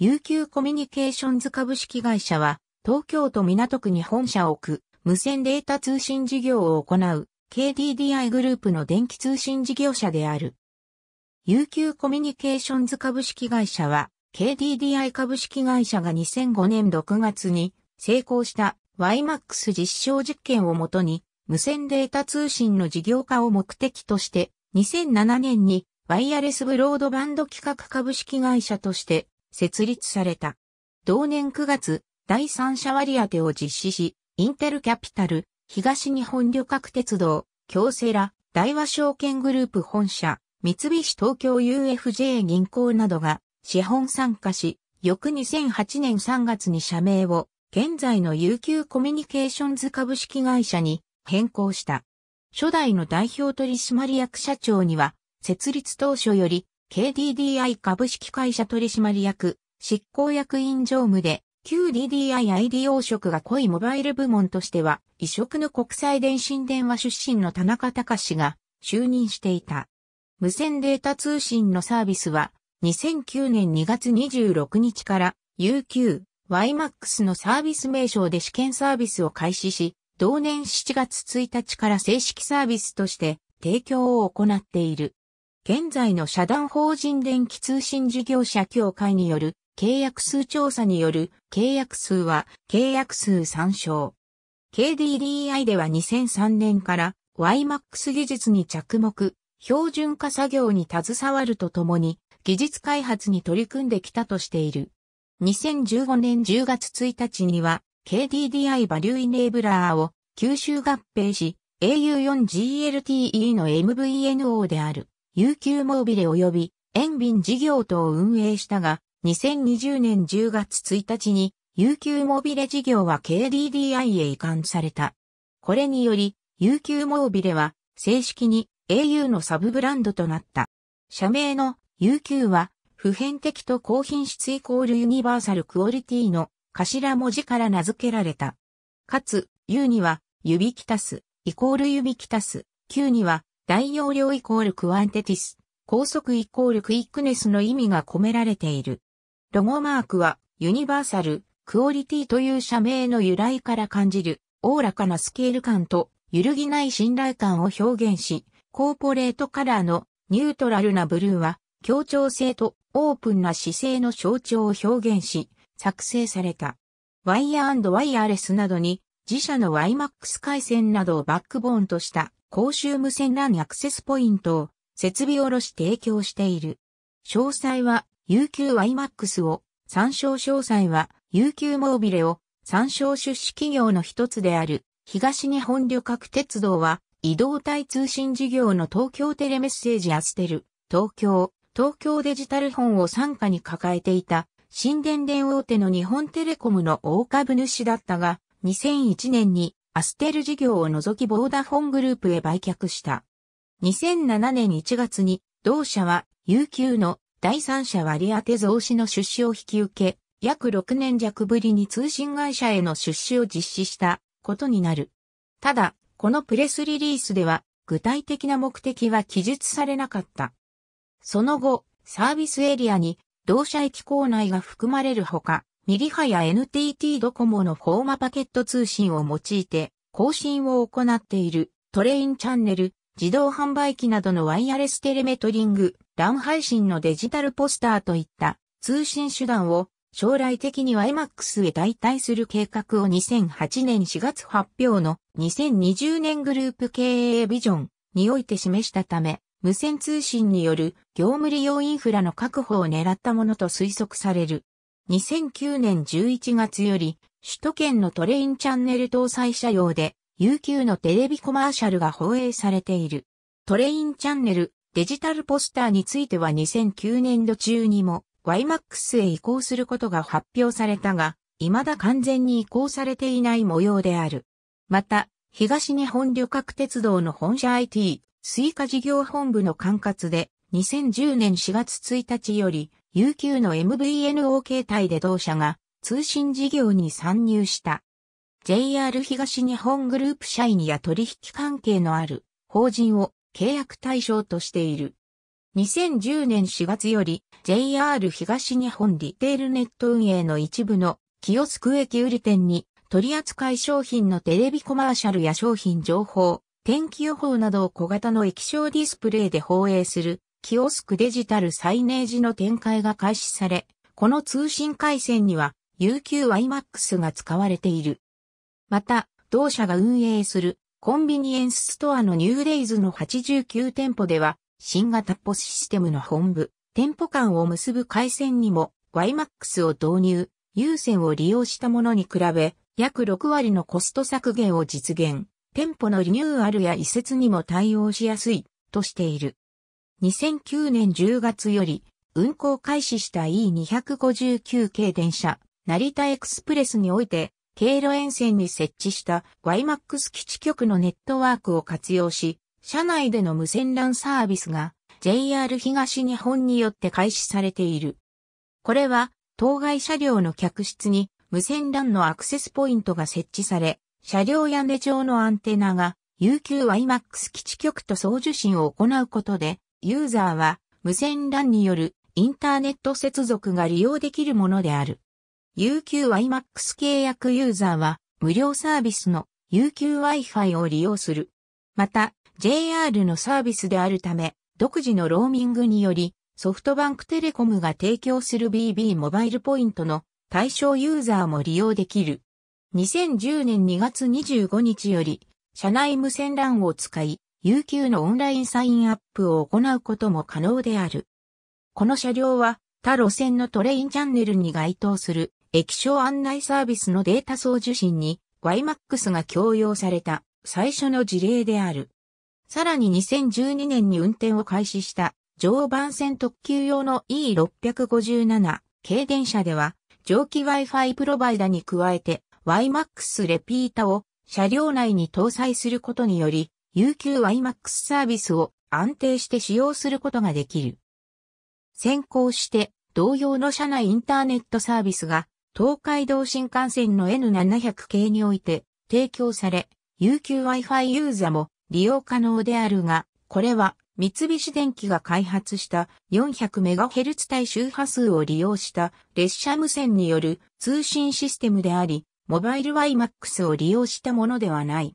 UQ コミュニケーションズ株式会社は、東京都港区に本社を置く、無線データ通信事業を行う、KDDI グループの電気通信事業者である。UQ コミュニケーションズ株式会社は、KDDI 株式会社が2005年6月に成功した YMAX 実証実験をもとに、無線データ通信の事業化を目的として、2007年にワイヤレスブロードバンド企画株式会社として設立された。同年9月、第三者割当を実施し、インテルキャピタル、東日本旅客鉄道、京セラ、大和証券グループ本社、三菱東京 UFJ 銀行などが資本参加し、翌2008年3月に社名を現在の有給コミュニケーションズ株式会社に変更した。初代の代表取締役社長には設立当初より KDDI 株式会社取締役、執行役員常務で、旧 DDII d 用職が濃いモバイル部門としては、異色の国際電信電話出身の田中隆が就任していた。無線データ通信のサービスは、2009年2月26日から UQ、YMAX のサービス名称で試験サービスを開始し、同年7月1日から正式サービスとして提供を行っている。現在の社団法人電気通信事業者協会による契約数調査による契約数は契約数参照。KDDI では2003年から YMAX 技術に着目、標準化作業に携わるとともに技術開発に取り組んできたとしている。2015年10月1日には KDDI バリューイネーブラーを吸収合併し au4GLTE の MVNO である。UQ モービレ及びビ便事業等を運営したが、2020年10月1日に、UQ モービレ事業は KDDI へ移管された。これにより、UQ モービレは正式に au のサブブランドとなった。社名の UQ は普遍的と高品質イコールユニバーサルクオリティの頭文字から名付けられた。かつ U には指きたすイコール指きたす Q には大容量イコールクワンテティス、高速イコールクイックネスの意味が込められている。ロゴマークは、ユニバーサル、クオリティという社名の由来から感じる、おおらかなスケール感と、揺るぎない信頼感を表現し、コーポレートカラーのニュートラルなブルーは、協調性とオープンな姿勢の象徴を表現し、作成された。ワイヤーワイヤレスなどに、自社の YMAX 回線などをバックボーンとした公衆無線 LAN アクセスポイントを設備おろし提供している。詳細は UQIMAX を、参照詳細は UQ モービレを参照出資企業の一つである東日本旅客鉄道は移動体通信事業の東京テレメッセージアステル、東京、東京デジタル本を参加に抱えていた新電電大手の日本テレコムの大株主だったが2001年にアステル事業を除きボーダフォングループへ売却した。2007年1月に、同社は、UQ の第三者割当増資の出資を引き受け、約6年弱ぶりに通信会社への出資を実施したことになる。ただ、このプレスリリースでは、具体的な目的は記述されなかった。その後、サービスエリアに、同社駅構内が含まれるほか、ミリ波や NTT ドコモのフォーマパケット通信を用いて更新を行っているトレインチャンネル、自動販売機などのワイヤレステレメトリング、LAN 配信のデジタルポスターといった通信手段を将来的には MAX へ代替する計画を2008年4月発表の2020年グループ経営ビジョンにおいて示したため、無線通信による業務利用インフラの確保を狙ったものと推測される。2009年11月より、首都圏のトレインチャンネル搭載車用で、UQ のテレビコマーシャルが放映されている。トレインチャンネル、デジタルポスターについては2009年度中にも YMAX へ移行することが発表されたが、未だ完全に移行されていない模様である。また、東日本旅客鉄道の本社 IT、スイカ事業本部の管轄で、2010年4月1日より、UQ の MVNO 形態で同社が通信事業に参入した。JR 東日本グループ社員や取引関係のある法人を契約対象としている。2010年4月より JR 東日本リテールネット運営の一部の清津区駅売り店に取扱い商品のテレビコマーシャルや商品情報、天気予報などを小型の液晶ディスプレイで放映するキオスクデジタルサイネージの展開が開始され、この通信回線には UQIMAX が使われている。また、同社が運営するコンビニエンスストアのニューデイズの89店舗では、新型ポスシステムの本部、店舗間を結ぶ回線にも YMAX を導入、有線を利用したものに比べ、約6割のコスト削減を実現、店舗のリニューアルや移設にも対応しやすい、としている。2009年10月より運行開始した E259 系電車、成田エクスプレスにおいて、経路沿線に設置した YMAX 基地局のネットワークを活用し、車内での無線 LAN サービスが JR 東日本によって開始されている。これは、当該車両の客室に無線 LAN のアクセスポイントが設置され、車両屋根上のアンテナが UQYMAX 基地局と送受信を行うことで、ユーザーは無線 LAN によるインターネット接続が利用できるものである。UQIMAX 契約ユーザーは無料サービスの UQWi-Fi を利用する。また、JR のサービスであるため、独自のローミングにより、ソフトバンクテレコムが提供する BB モバイルポイントの対象ユーザーも利用できる。2010年2月25日より、社内無線 LAN を使い、UQ のオンラインサインアップを行うことも可能である。この車両は他路線のトレインチャンネルに該当する液晶案内サービスのデータ送受信に YMAX が強要された最初の事例である。さらに2012年に運転を開始した常磐線特急用の E657 軽電車では蒸気 Wi-Fi プロバイダに加えて YMAX レピータを車両内に搭載することにより UQiMAX サービスを安定して使用することができる。先行して同様の車内インターネットサービスが東海道新幹線の N700 系において提供され、UQWi-Fi ユーザも利用可能であるが、これは三菱電機が開発した 400MHz 帯周波数を利用した列車無線による通信システムであり、モバイル WiMAX を利用したものではない。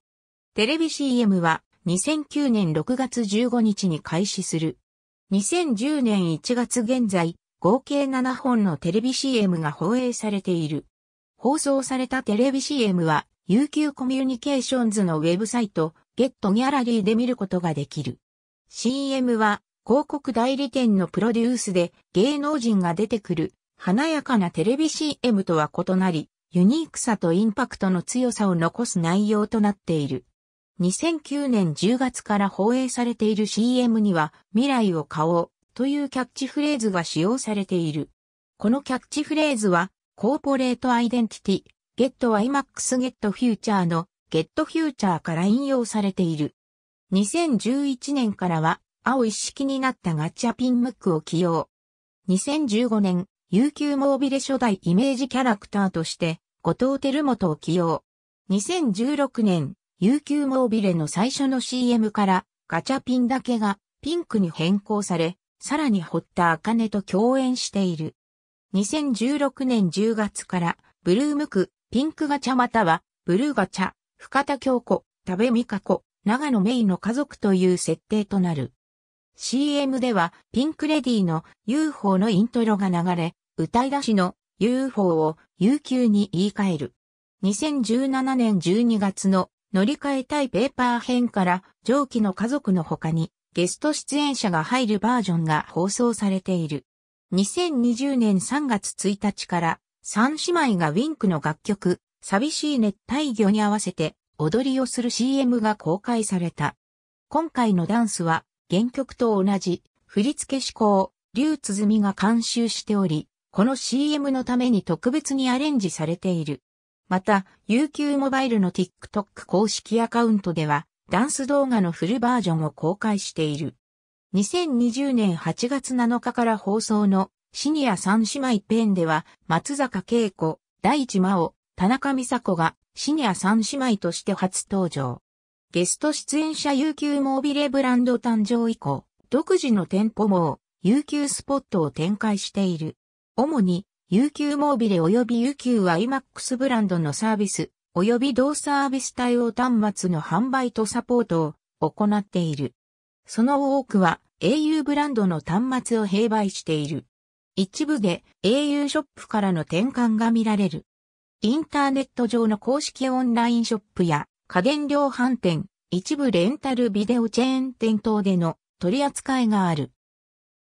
テレビ CM は2009年6月15日に開始する。2010年1月現在、合計7本のテレビ CM が放映されている。放送されたテレビ CM は、UQ コミュニケーションズのウェブサイト、ゲットギャラリーで見ることができる。CM は、広告代理店のプロデュースで芸能人が出てくる、華やかなテレビ CM とは異なり、ユニークさとインパクトの強さを残す内容となっている。2009年10月から放映されている CM には、未来を買おうというキャッチフレーズが使用されている。このキャッチフレーズは、コーポレートアイデンティティ、ゲット IMAX ゲットフューチャーのゲットフューチャーから引用されている。2011年からは、青一式になったガチャピンムックを起用。2015年、UQ モービレ初代イメージキャラクターとして、後藤輝元を起用。2016年、UQ モービレの最初の CM からガチャピンだけがピンクに変更され、さらに堀田茜と共演している。2016年10月からブルームク、ピンクガチャまたはブルーガチャ、深田京子、多部美香子、長野メイの家族という設定となる。CM ではピンクレディの UFO のイントロが流れ、歌い出しの UFO を UQ に言い換える。2017年12月の乗り換えたいペーパー編から上記の家族の他にゲスト出演者が入るバージョンが放送されている。2020年3月1日から三姉妹がウィンクの楽曲寂しい熱帯魚に合わせて踊りをする CM が公開された。今回のダンスは原曲と同じ振付思向、竜鼓が監修しており、この CM のために特別にアレンジされている。また、UQ モバイルの TikTok 公式アカウントでは、ダンス動画のフルバージョンを公開している。2020年8月7日から放送のシニア三姉妹ペンでは、松坂慶子、大地真央、田中美佐子がシニア三姉妹として初登場。ゲスト出演者 UQ モービレブランド誕生以降、独自の店舗も UQ スポットを展開している。主に UQ モービレ及び UQ は iMAX ブランドのサービス及び同サービス対応端末の販売とサポートを行っている。その多くは au ブランドの端末を併売している。一部で au ショップからの転換が見られる。インターネット上の公式オンラインショップや家電量販店、一部レンタルビデオチェーン店等での取り扱いがある。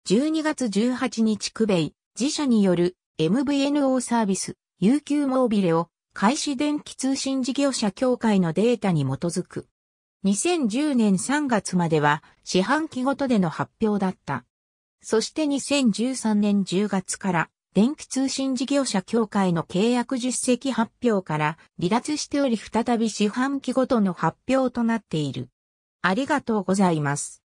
12月18日クベイ、自社による MVNO サービス、UQ モービレを開始電気通信事業者協会のデータに基づく。2010年3月までは四半期ごとでの発表だった。そして2013年10月から電気通信事業者協会の契約実績発表から離脱しており再び四半期ごとの発表となっている。ありがとうございます。